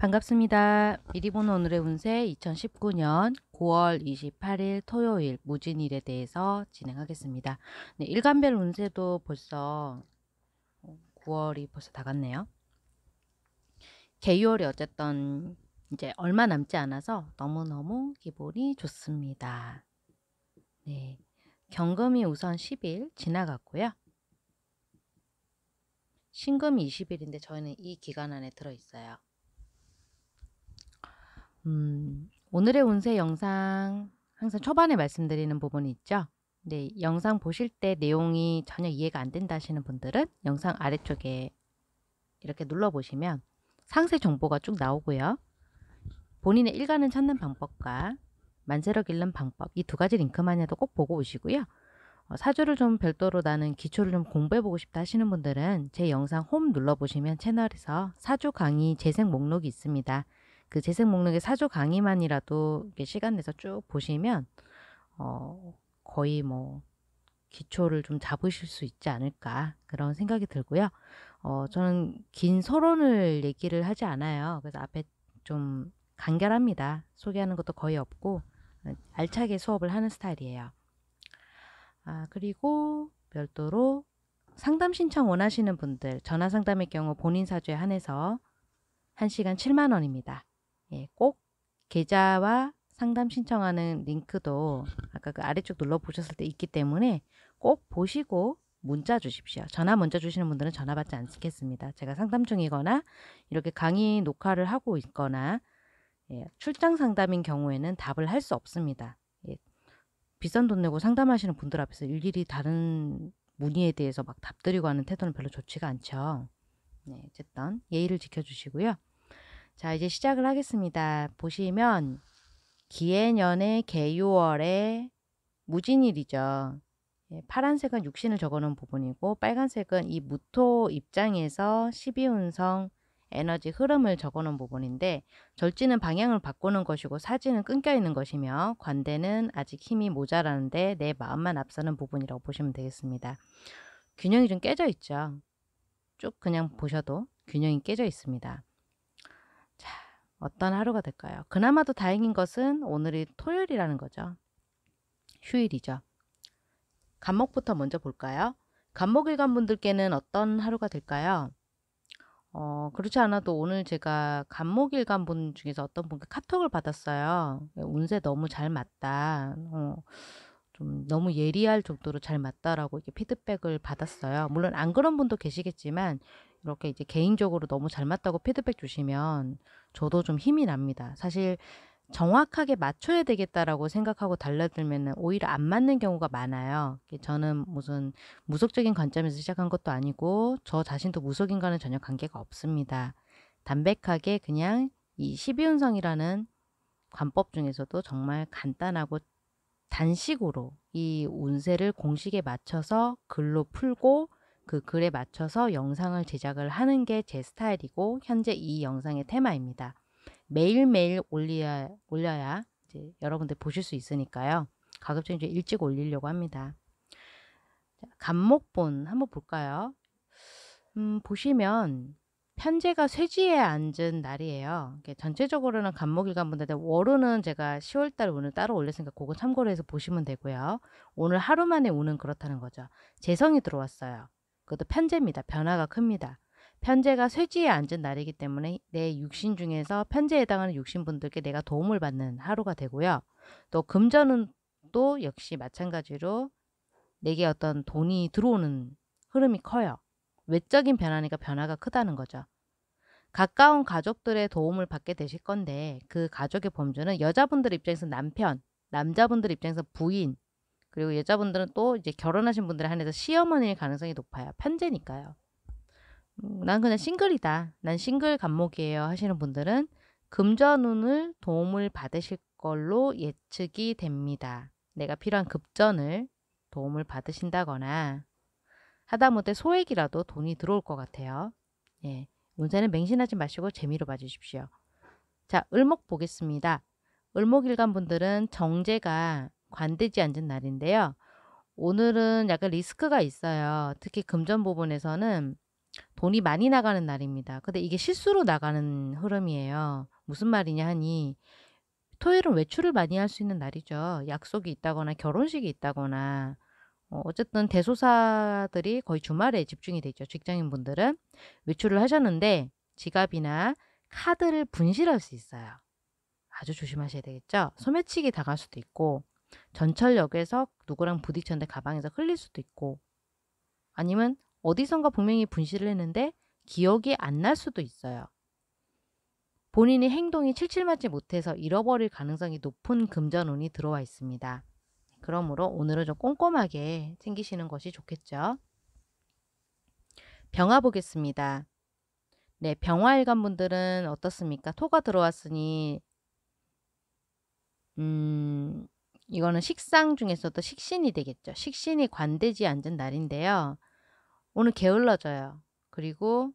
반갑습니다. 미리 보는 오늘의 운세 2019년 9월 28일 토요일 무진일에 대해서 진행하겠습니다. 네, 일간별 운세도 벌써 9월이 벌써 다 갔네요. 개요월이 어쨌든 이제 얼마 남지 않아서 너무너무 기분이 좋습니다. 네, 경금이 우선 10일 지나갔고요. 신금이 20일인데 저희는 이 기간 안에 들어있어요. 음, 오늘의 운세 영상 항상 초반에 말씀드리는 부분이 있죠. 네, 영상 보실 때 내용이 전혀 이해가 안 된다 하시는 분들은 영상 아래쪽에 이렇게 눌러보시면 상세 정보가 쭉 나오고요. 본인의 일간을 찾는 방법과 만세력 잃는 방법 이 두 가지 링크만 해도 꼭 보고 오시고요. 어, 사주를 좀 별도로 나는 기초를 좀 공부해보고 싶다 하시는 분들은 제 영상 홈 눌러보시면 채널에서 사주 강의 재생 목록이 있습니다. 그 재생 목록의 사조 강의만이라도 시간 내서 쭉 보시면 어 거의 뭐 기초를 좀 잡으실 수 있지 않을까 그런 생각이 들고요. 어 저는 긴 서론을 얘기를 하지 않아요. 그래서 앞에 좀 간결합니다. 소개하는 것도 거의 없고 알차게 수업을 하는 스타일이에요. 아 그리고 별도로 상담 신청 원하시는 분들 전화 상담의 경우 본인 사주에 한해서 1시간 7만 원입니다. 예, 꼭 계좌와 상담 신청하는 링크도 아까 그 아래쪽 눌러 보셨을 때 있기 때문에 꼭 보시고 문자 주십시오. 전화 먼저 주시는 분들은 전화 받지 않겠습니다. 제가 상담 중이거나 이렇게 강의 녹화를 하고 있거나 예, 출장 상담인 경우에는 답을 할 수 없습니다. 예, 비싼 돈 내고 상담하시는 분들 앞에서 일일이 다른 문의에 대해서 막 답드리고 하는 태도는 별로 좋지가 않죠. 네, 어쨌든 예의를 지켜주시고요. 자, 이제 시작을 하겠습니다. 보시면 기해년의 개유월의 무진일이죠. 예, 파란색은 육신을 적어놓은 부분이고 빨간색은 이 무토 입장에서 12운성 에너지 흐름을 적어놓은 부분인데 절지는 방향을 바꾸는 것이고 사진은 끊겨 있는 것이며 관대는 아직 힘이 모자라는데 내 마음만 앞서는 부분이라고 보시면 되겠습니다. 균형이 좀 깨져 있죠. 쭉 그냥 보셔도 균형이 깨져 있습니다. 어떤 하루가 될까요? 그나마도 다행인 것은 오늘이 토요일이라는 거죠. 휴일이죠. 간목부터 먼저 볼까요? 간목일관 분들께는 어떤 하루가 될까요? 어, 그렇지 않아도 오늘 제가 간목일관분 중에서 어떤 분께 카톡을 받았어요. 운세 너무 잘 맞다. 어, 좀 너무 예리할 정도로 잘 맞다라고 이렇게 피드백을 받았어요. 물론 안 그런 분도 계시겠지만 이렇게 이제 개인적으로 너무 잘 맞다고 피드백 주시면 저도 좀 힘이 납니다. 사실 정확하게 맞춰야 되겠다라고 생각하고 달라들면 오히려 안 맞는 경우가 많아요. 저는 무슨 무속적인 관점에서 시작한 것도 아니고 저 자신도 무속인과는 전혀 관계가 없습니다. 담백하게 그냥 이 12운성이라는 관법 중에서도 정말 간단하고 단식으로 이 운세를 공식에 맞춰서 글로 풀고 그 글에 맞춰서 영상을 제작을 하는 게 제 스타일이고 현재 이 영상의 테마입니다. 매일매일 올려야, 올려야 이제 여러분들 보실 수 있으니까요. 가급적 이제 일찍 올리려고 합니다. 자, 간목본 한번 볼까요? 음, 보시면 편제가 쇠지에 앉은 날이에요. 전체적으로는 간목일간분들인데 월호는 제가 10월달 운을 따로 올렸으니까 그거 참고로 해서 보시면 되고요. 오늘 하루 만에 운은 그렇다는 거죠. 재성이 들어왔어요. 그것도 편제입니다. 변화가 큽니다. 편제가 쇠지에 앉은 날이기 때문에 내 육신 중에서 편제에 해당하는 육신분들께 내가 도움을 받는 하루가 되고요. 또 금전은 또 역시 마찬가지로 내게 어떤 돈이 들어오는 흐름이 커요. 외적인 변화니까 변화가 크다는 거죠. 가까운 가족들의 도움을 받게 되실 건데 그 가족의 범주는 여자분들 입장에서 남편, 남자분들 입장에서 부인, 그리고 여자분들은 또 이제 결혼하신 분들 한해서 시어머니일 가능성이 높아요. 편제니까요. 음, 난 그냥 싱글이다. 난 싱글 감목이에요. 하시는 분들은 금전운을 도움을 받으실 걸로 예측이 됩니다. 내가 필요한 급전을 도움을 받으신다거나 하다못해 소액이라도 돈이 들어올 것 같아요. 예. 운세는 맹신하지 마시고 재미로 봐주십시오. 자, 을목 보겠습니다. 을목일간 분들은 정제가 관대지 않은 날인데요. 오늘은 약간 리스크가 있어요. 특히 금전 부분에서는 돈이 많이 나가는 날입니다. 근데 이게 실수로 나가는 흐름이에요. 무슨 말이냐 하니 토요일은 외출을 많이 할 수 있는 날이죠. 약속이 있다거나 결혼식이 있다거나 어, 어쨌든 대소사들이 거의 주말에 집중이 되죠. 직장인분들은 외출을 하셨는데 지갑이나 카드를 분실할 수 있어요. 아주 조심하셔야 되겠죠. 소매치기 당할 수도 있고 전철역에서 누구랑 부딪혔는데 가방에서 흘릴 수도 있고 아니면 어디선가 분명히 분실을 했는데 기억이 안 날 수도 있어요. 본인의 행동이 칠칠맞지 못해서 잃어버릴 가능성이 높은 금전운이 들어와 있습니다. 그러므로 오늘은 좀 꼼꼼하게 챙기시는 것이 좋겠죠. 병화 보겠습니다. 네, 병화일간 분들은 어떻습니까? 토가 들어왔으니 음, 이거는 식상 중에서도 식신이 되겠죠. 식신이 관대지에 앉은 날인데요. 오늘 게을러져요. 그리고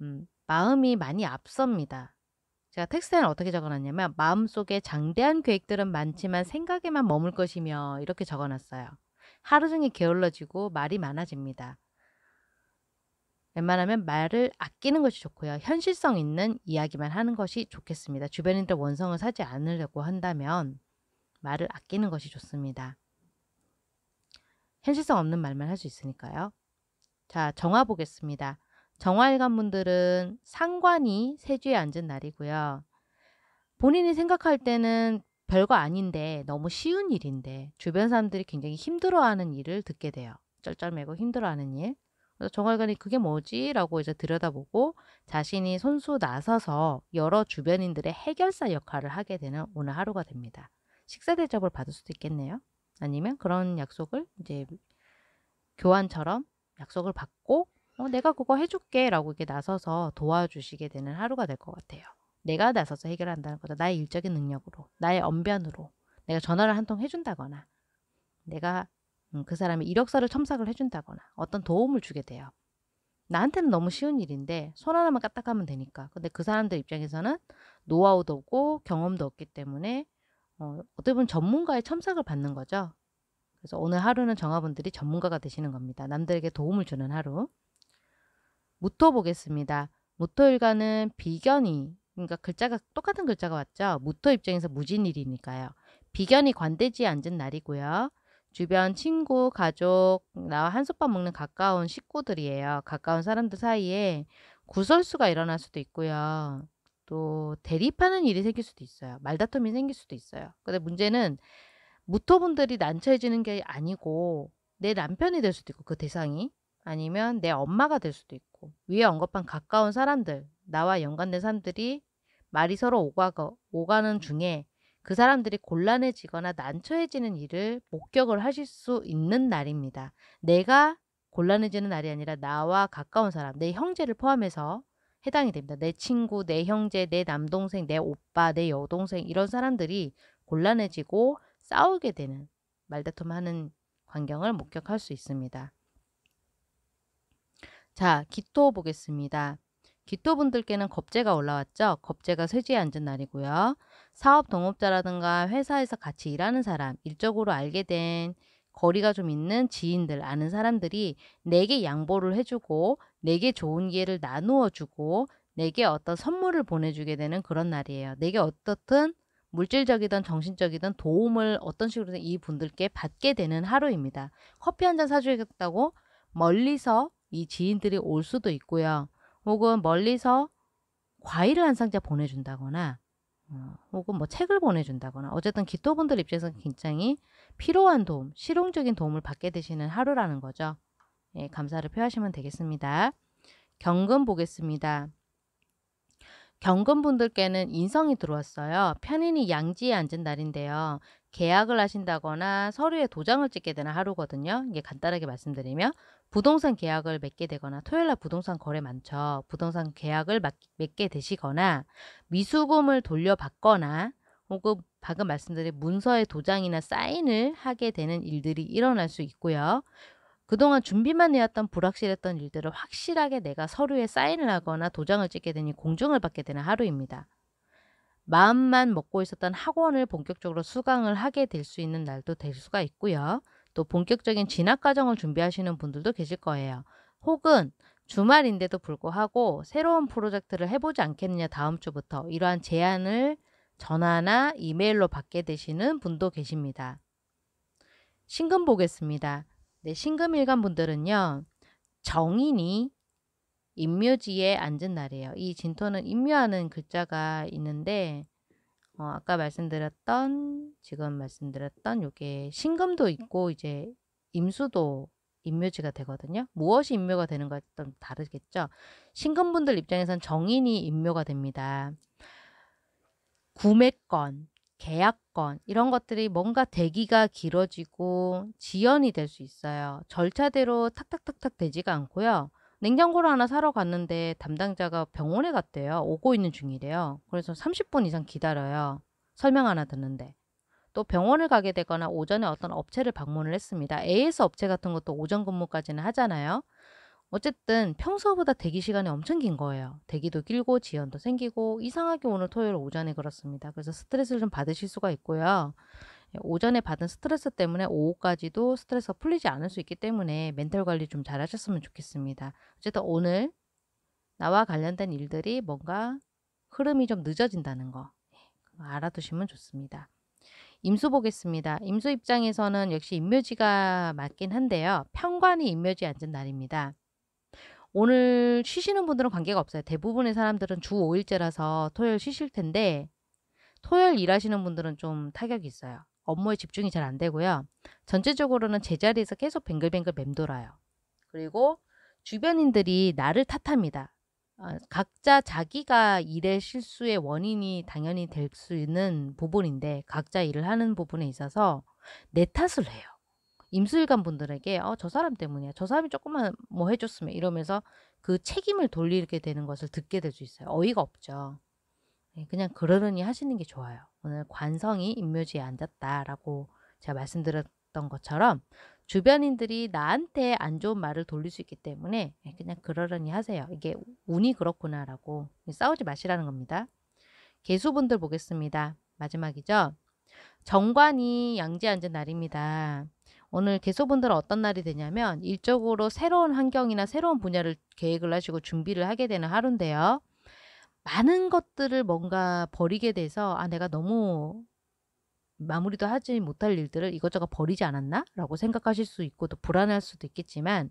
음, 마음이 많이 앞섭니다. 제가 텍스트에는 어떻게 적어놨냐면 마음속에 장대한 계획들은 많지만 생각에만 머물 것이며 이렇게 적어놨어요. 하루 종일 게을러지고 말이 많아집니다. 웬만하면 말을 아끼는 것이 좋고요. 현실성 있는 이야기만 하는 것이 좋겠습니다. 주변인들 원성을 사지 않으려고 한다면 말을 아끼는 것이 좋습니다. 현실성 없는 말만 할 수 있으니까요. 자, 정화 보겠습니다. 정화일관 분들은 상관이 세주에 앉은 날이고요. 본인이 생각할 때는 별거 아닌데 너무 쉬운 일인데 주변 사람들이 굉장히 힘들어하는 일을 듣게 돼요. 쩔쩔매고 힘들어하는 일. 그래서 정화일관이 그게 뭐지라고 이제 들여다보고 자신이 손수 나서서 여러 주변인들의 해결사 역할을 하게 되는 오늘 하루가 됩니다. 식사 대접을 받을 수도 있겠네요. 아니면 그런 약속을 이제 교환처럼 약속을 받고 어, 내가 그거 해줄게 라고 이게 렇 나서서 도와주시게 되는 하루가 될 것 같아요. 내가 나서서 해결한다는 거죠. 나의 일적인 능력으로, 나의 언변으로, 내가 전화를 한 통 해준다거나, 내가 음, 그사람이 이력서를 첨삭을 해준다거나 어떤 도움을 주게 돼요. 나한테는 너무 쉬운 일인데 손 하나만 까딱하면 되니까. 근데 그 사람들 입장에서는 노하우도 없고 경험도 없기 때문에 어, 어떻게 보면 전문가의 첨삭을 받는 거죠. 그래서 오늘 하루는 정화분들이 전문가가 되시는 겁니다. 남들에게 도움을 주는 하루. 무토 보겠습니다. 무토일간은 비견이 그러니까 글자가 똑같은 글자가 왔죠. 무토 입장에서 무진일이니까요. 비견이 관대지에 앉은 날이고요. 주변 친구, 가족, 나와 한솥밥 먹는 가까운 식구들이에요. 가까운 사람들 사이에 구설수가 일어날 수도 있고요. 또 대립하는 일이 생길 수도 있어요. 말다툼이 생길 수도 있어요. 근데 문제는 무토분들이 난처해지는 게 아니고 내 남편이 될 수도 있고 그 대상이 아니면 내 엄마가 될 수도 있고 위에 언급한 가까운 사람들 나와 연관된 사람들이 말이 서로 오가고, 오가는 중에 그 사람들이 곤란해지거나 난처해지는 일을 목격을 하실 수 있는 날입니다. 내가 곤란해지는 날이 아니라 나와 가까운 사람, 내 형제를 포함해서 해당이 됩니다. 내 친구, 내 형제, 내 남동생, 내 오빠, 내 여동생 이런 사람들이 곤란해지고 싸우게 되는 말다툼하는 광경을 목격할 수 있습니다. 자, 기토 보겠습니다. 기토분들께는 겁재가 올라왔죠. 겁재가 쇠지에 앉은 날이고요. 사업 동업자라든가 회사에서 같이 일하는 사람, 일적으로 알게 된 거리가 좀 있는 지인들, 아는 사람들이 내게 양보를 해주고 내게 좋은 기회를 나누어 주고 내게 어떤 선물을 보내주게 되는 그런 날이에요. 내게 어떻든 물질적이든 정신적이든 도움을 어떤 식으로든 이 분들께 받게 되는 하루입니다. 커피 한 잔 사주겠다고 멀리서 이 지인들이 올 수도 있고요. 혹은 멀리서 과일을 한 상자 보내준다거나 어, 혹은 뭐 책을 보내준다거나 어쨌든 기토분들 입장에서는 굉장히 필요한 도움, 실용적인 도움을 받게 되시는 하루라는 거죠. 예, 감사를 표하시면 되겠습니다. 경금 보겠습니다. 경금분들께는 인성이 들어왔어요. 편인이 양지에 앉은 날인데요. 계약을 하신다거나 서류에 도장을 찍게 되는 하루거든요. 이게 간단하게 말씀드리면 부동산 계약을 맺게 되거나 토요일날 부동산 거래 많죠. 부동산 계약을 맺게 되시거나 미수금을 돌려받거나 혹은 방금 말씀드린 문서의 도장이나 사인을 하게 되는 일들이 일어날 수 있고요. 그동안 준비만 해왔던 불확실했던 일들을 확실하게 내가 서류에 사인을 하거나 도장을 찍게 되니 공증을 받게 되는 하루입니다. 마음만 먹고 있었던 학원을 본격적으로 수강을 하게 될 수 있는 날도 될 수가 있고요. 또 본격적인 진학 과정을 준비하시는 분들도 계실 거예요. 혹은 주말인데도 불구하고 새로운 프로젝트를 해보지 않겠느냐 다음 주부터 이러한 제안을 전화나 이메일로 받게 되시는 분도 계십니다. 신금 보겠습니다. 네, 신금일간 분들은요. 정인이 임묘지에 앉은 날이에요. 이 진토는 임묘하는 글자가 있는데 어, 아까 말씀드렸던 지금 말씀드렸던 요게 신금도 있고 이제 임수도 임묘지가 되거든요. 무엇이 임묘가 되는가 것좀 다르겠죠. 신금분들 입장에선 정인이 임묘가 됩니다. 구매권, 계약권 이런 것들이 뭔가 대기가 길어지고 지연이 될 수 있어요. 절차대로 탁탁탁탁 되지가 않고요. 냉장고를 하나 사러 갔는데 담당자가 병원에 갔대요. 오고 있는 중이래요. 그래서 30분 이상 기다려요. 설명 하나 듣는데. 또 병원을 가게 되거나 오전에 어떤 업체를 방문을 했습니다. AS 업체 같은 것도 오전 근무까지는 하잖아요. 어쨌든 평소보다 대기 시간이 엄청 긴 거예요. 대기도 길고 지연도 생기고 이상하게 오늘 토요일 오전에 그렇습니다. 그래서 스트레스를 좀 받으실 수가 있고요. 예, 오전에 받은 스트레스 때문에 오후까지도 스트레스가 풀리지 않을 수 있기 때문에 멘탈 관리 좀 잘 하셨으면 좋겠습니다. 어쨌든 오늘 나와 관련된 일들이 뭔가 흐름이 좀 늦어진다는 거 예, 알아두시면 좋습니다. 임수 보겠습니다. 임수 입장에서는 역시 임묘지가 맞긴 한데요. 평관이 임묘지에 앉은 날입니다. 오늘 쉬시는 분들은 관계가 없어요. 대부분의 사람들은 주 5일째라서 토요일 쉬실 텐데 토요일 일하시는 분들은 좀 타격이 있어요. 업무에 집중이 잘 안 되고요. 전체적으로는 제자리에서 계속 뱅글뱅글 맴돌아요. 그리고 주변인들이 나를 탓합니다. 어, 각자 자기가 일의 실수의 원인이 당연히 될 수 있는 부분인데 각자 일을 하는 부분에 있어서 내 탓을 해요. 임수일간 분들에게 어, 저 사람 때문이야. 저 사람이 조금만 뭐 해줬으면 이러면서 그 책임을 돌리게 되는 것을 듣게 될 수 있어요. 어이가 없죠. 예, 그냥 그러려니 하시는 게 좋아요. 오늘 관성이 임묘지에 앉았다라고 제가 말씀드렸던 것처럼 주변인들이 나한테 안 좋은 말을 돌릴 수 있기 때문에 예, 그냥 그러려니 하세요. 이게 운이 그렇구나라고 싸우지 마시라는 겁니다. 개수분들 보겠습니다. 마지막이죠. 정관이 양지 앉은 날입니다. 오늘 개소분들은 어떤 날이 되냐면 일적으로 새로운 환경이나 새로운 분야를 계획을 하시고 준비를 하게 되는 하루인데요. 많은 것들을 뭔가 버리게 돼서 아 내가 너무 마무리도 하지 못할 일들을 이것저것 버리지 않았나? 라고 생각하실 수 있고 또 불안할 수도 있겠지만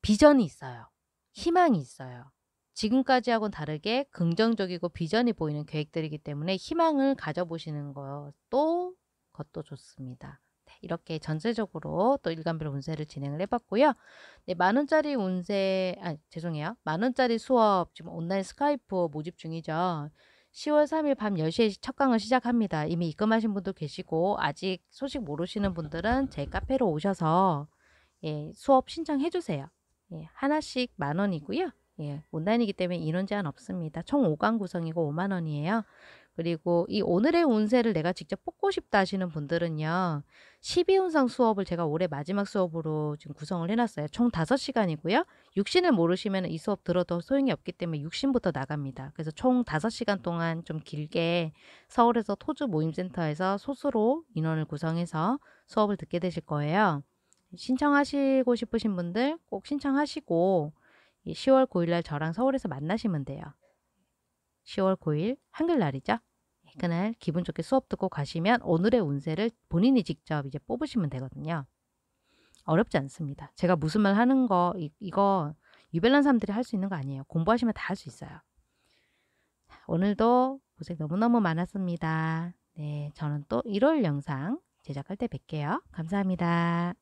비전이 있어요. 희망이 있어요. 지금까지하고는 다르게 긍정적이고 비전이 보이는 계획들이기 때문에 희망을 가져보시는 것도 그것도 좋습니다. 이렇게 전세적으로 또 일간별 운세를 진행을 해봤고요. 네, 만원짜리 운세, 아 죄송해요. 만원짜리 수업 지금 온라인 스카이프 모집 중이죠. 10월 3일 밤 10시에 첫 강을 시작합니다. 이미 입금하신 분도 계시고 아직 소식 모르시는 분들은 제 카페로 오셔서 예, 수업 신청해 주세요. 예, 하나씩 만 원이고요. 예, 온라인이기 때문에 인원 제한 없습니다. 총 5강 구성이고 5만 원이에요. 그리고 이 오늘의 운세를 내가 직접 뽑고 싶다 하시는 분들은요. 12운상 수업을 제가 올해 마지막 수업으로 지금 구성을 해놨어요. 총 5시간이고요. 육신을 모르시면 이 수업 들어도 소용이 없기 때문에 육신부터 나갑니다. 그래서 총 5시간 동안 좀 길게 서울에서 토주 모임센터에서 소수로 인원을 구성해서 수업을 듣게 되실 거예요. 신청하시고 싶으신 분들 꼭 신청하시고 10월 9일날 저랑 서울에서 만나시면 돼요. 10월 9일 한글날이죠. 네. 그날 기분 좋게 수업 듣고 가시면 오늘의 운세를 본인이 직접 이제 뽑으시면 되거든요. 어렵지 않습니다. 제가 무슨 말 하는 거 이, 거 유별난 사람들이 할 수 있는 거 아니에요. 공부하시면 다 할 수 있어요. 오늘도 고생 너무너무 많았습니다. 네, 저는 또 1월 영상 제작할 때 뵐게요. 감사합니다.